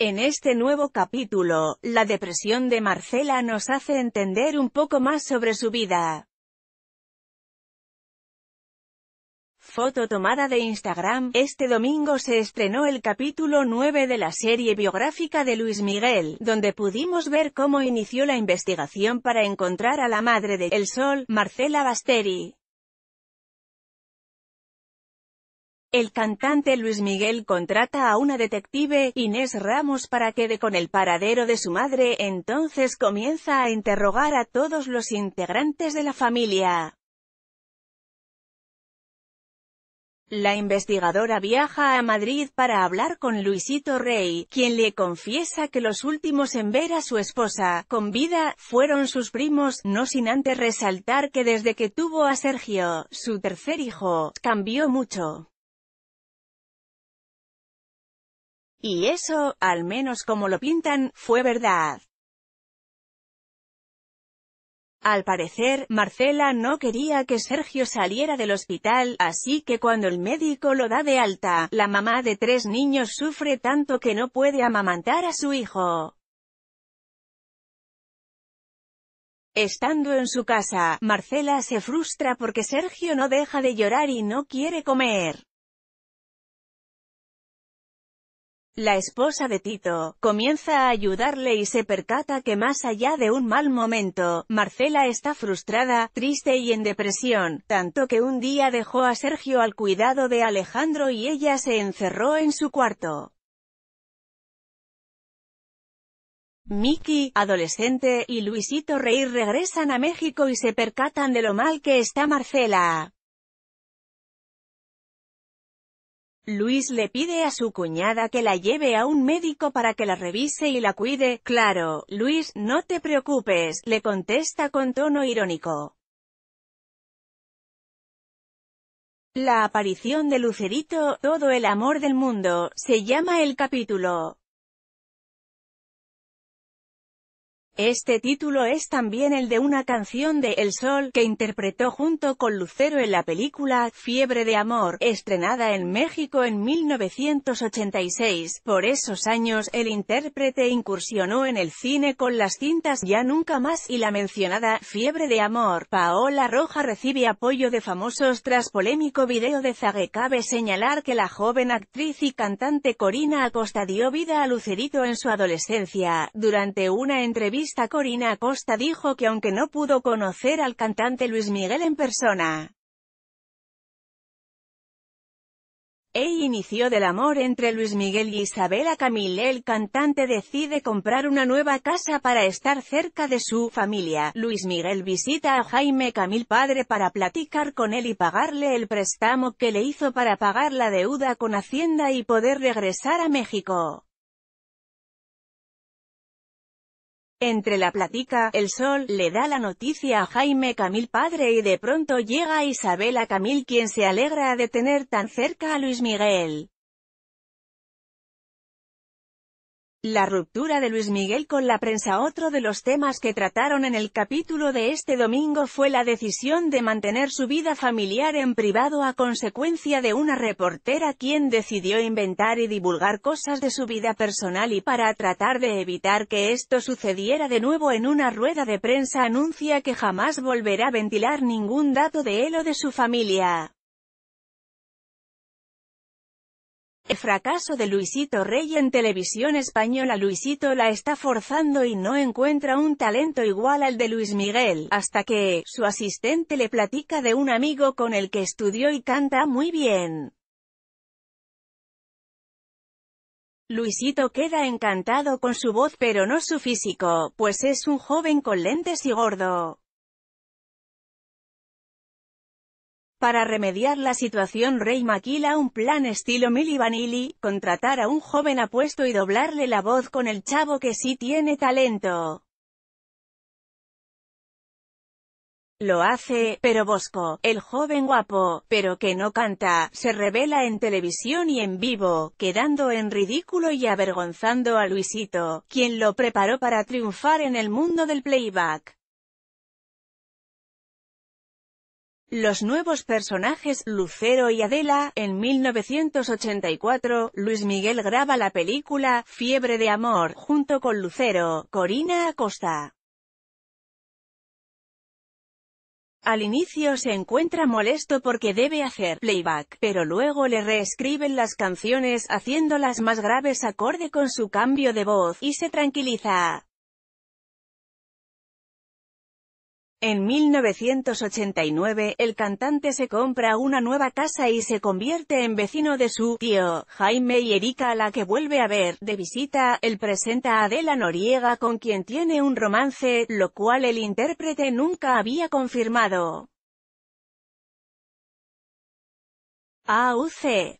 En este nuevo capítulo, la depresión de Marcela nos hace entender un poco más sobre su vida. Foto tomada de Instagram, este domingo se estrenó el capítulo 9 de la serie biográfica de Luis Miguel, donde pudimos ver cómo inició la investigación para encontrar a la madre de El Sol, Marcela Basteri. El cantante Luis Miguel contrata a una detective, Inés Ramos, para que dé con el paradero de su madre, entonces comienza a interrogar a todos los integrantes de la familia. La investigadora viaja a Madrid para hablar con Luisito Rey, quien le confiesa que los últimos en ver a su esposa, con vida, fueron sus primos, no sin antes resaltar que desde que tuvo a Sergio, su tercer hijo, cambió mucho. Y eso, al menos como lo pintan, fue verdad. Al parecer, Marcela no quería que Sergio saliera del hospital, así que cuando el médico lo da de alta, la mamá de tres niños sufre tanto que no puede amamantar a su hijo. Estando en su casa, Marcela se frustra porque Sergio no deja de llorar y no quiere comer. La esposa de Tito, comienza a ayudarle y se percata que más allá de un mal momento, Marcela está frustrada, triste y en depresión, tanto que un día dejó a Sergio al cuidado de Alejandro y ella se encerró en su cuarto. Mickey, adolescente, y Luisito Rey regresan a México y se percatan de lo mal que está Marcela. Luis le pide a su cuñada que la lleve a un médico para que la revise y la cuide. Claro, Luis, no te preocupes, le contesta con tono irónico. La aparición de Lucerito, todo el amor del mundo, se llama el capítulo. Este título es también el de una canción de El Sol que interpretó junto con Lucero en la película Fiebre de Amor, estrenada en México en 1986. Por esos años, el intérprete incursionó en el cine con las cintas Ya Nunca Más y la mencionada Fiebre de Amor. Paola Roja recibe apoyo de famosos tras polémico video de Zague. Cabe señalar que la joven actriz y cantante Corina Acosta dio vida a Lucerito en su adolescencia, durante una entrevista Corina Acosta dijo que aunque no pudo conocer al cantante Luis Miguel en persona, e inició del amor entre Luis Miguel y Isabela Camil. El cantante decide comprar una nueva casa para estar cerca de su familia. Luis Miguel visita a Jaime Camil padre para platicar con él y pagarle el préstamo que le hizo para pagar la deuda con Hacienda y poder regresar a México. Entre la platica, el sol le da la noticia a Jaime Camil padre y de pronto llega Isabela Camil quien se alegra de tener tan cerca a Luis Miguel. La ruptura de Luis Miguel con la prensa Otro de los temas que trataron en el capítulo de este domingo fue la decisión de mantener su vida familiar en privado a consecuencia de una reportera quien decidió inventar y divulgar cosas de su vida personal y para tratar de evitar que esto sucediera de nuevo en una rueda de prensa anuncia que jamás volverá a ventilar ningún dato de él o de su familia. El fracaso de Luisito Rey en televisión española Luisito la está forzando y no encuentra un talento igual al de Luis Miguel, hasta que, su asistente le platica de un amigo con el que estudió y canta muy bien. Luisito queda encantado con su voz pero no su físico, pues es un joven con lentes y gordo. Para remediar la situación Rey maquila un plan estilo Milli Vanilli, contratar a un joven apuesto y doblarle la voz con el chavo que sí tiene talento. Lo hace, pero Bosco, el joven guapo, pero que no canta, se revela en televisión y en vivo, quedando en ridículo y avergonzando a Luisito, quien lo preparó para triunfar en el mundo del playback. Los nuevos personajes, Lucero y Adela, en 1984, Luis Miguel graba la película, Fiebre de Amor, junto con Lucero, Corina Acosta. Al inicio se encuentra molesto porque debe hacer playback, pero luego le reescriben las canciones haciéndolas más graves acorde con su cambio de voz, y se tranquiliza. En 1989, el cantante se compra una nueva casa y se convierte en vecino de su tío, Jaime y Erika a la que vuelve a ver, de visita, él presenta a Adela Noriega con quien tiene un romance, lo cual el intérprete nunca había confirmado. AUC